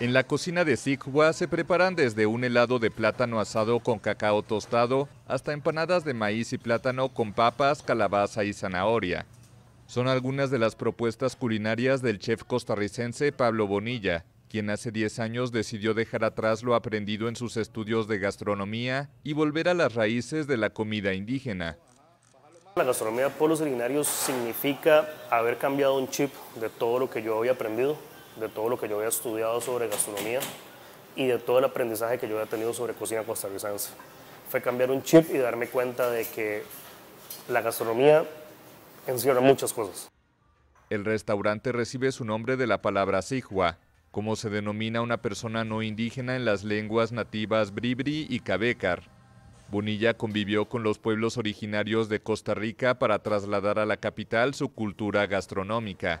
En la cocina de Sigua se preparan desde un helado de plátano asado con cacao tostado hasta empanadas de maíz y plátano con papas, calabaza y zanahoria. Son algunas de las propuestas culinarias del chef costarricense Pablo Bonilla, quien hace 10 años decidió dejar atrás lo aprendido en sus estudios de gastronomía y volver a las raíces de la comida indígena. La gastronomía de pueblos originarios significa haber cambiado un chip de todo lo que yo había aprendido de todo lo que yo había estudiado sobre gastronomía y de todo el aprendizaje que yo había tenido sobre cocina costarricense. Fue cambiar un chip y darme cuenta de que la gastronomía encierra muchas cosas. El restaurante recibe su nombre de la palabra Sihua, como se denomina una persona no indígena en las lenguas nativas bribri y cabecar. Bonilla convivió con los pueblos originarios de Costa Rica para trasladar a la capital su cultura gastronómica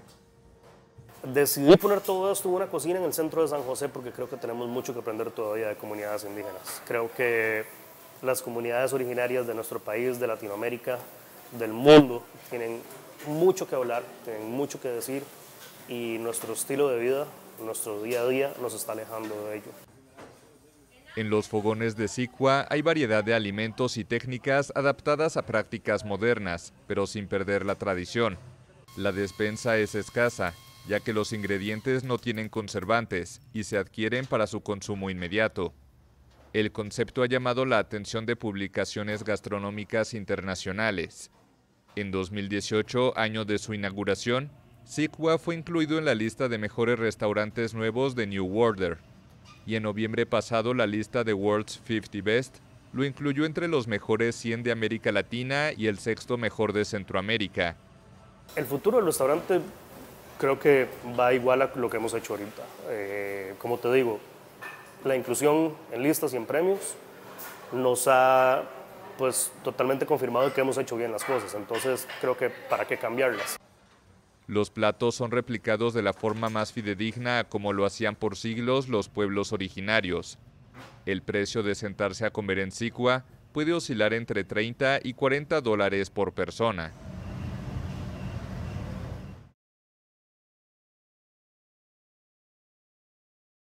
decidí poner todo esto una cocina en el centro de San José porque creo que tenemos mucho que aprender todavía de comunidades indígenas. Creo que las comunidades originarias de nuestro país, de Latinoamérica, del mundo, tienen mucho que hablar, tienen mucho que decir y nuestro estilo de vida, nuestro día a día nos está alejando de ello. En los fogones de Sicua hay variedad de alimentos y técnicas adaptadas a prácticas modernas, pero sin perder la tradición. La despensa es escasa ya que los ingredientes no tienen conservantes y se adquieren para su consumo inmediato. El concepto ha llamado la atención de publicaciones gastronómicas internacionales. En 2018, año de su inauguración, Sikwa fue incluido en la lista de mejores restaurantes nuevos de New Order, y en noviembre pasado la lista de World's 50 Best lo incluyó entre los mejores 100 de América Latina y el sexto mejor de Centroamérica. El futuro del restaurante creo que va igual a lo que hemos hecho ahorita. Eh, como te digo, la inclusión en listas y en premios nos ha pues totalmente confirmado que hemos hecho bien las cosas, entonces creo que para qué cambiarlas. Los platos son replicados de la forma más fidedigna como lo hacían por siglos los pueblos originarios. El precio de sentarse a comer en Sicua puede oscilar entre 30 y 40 dólares por persona.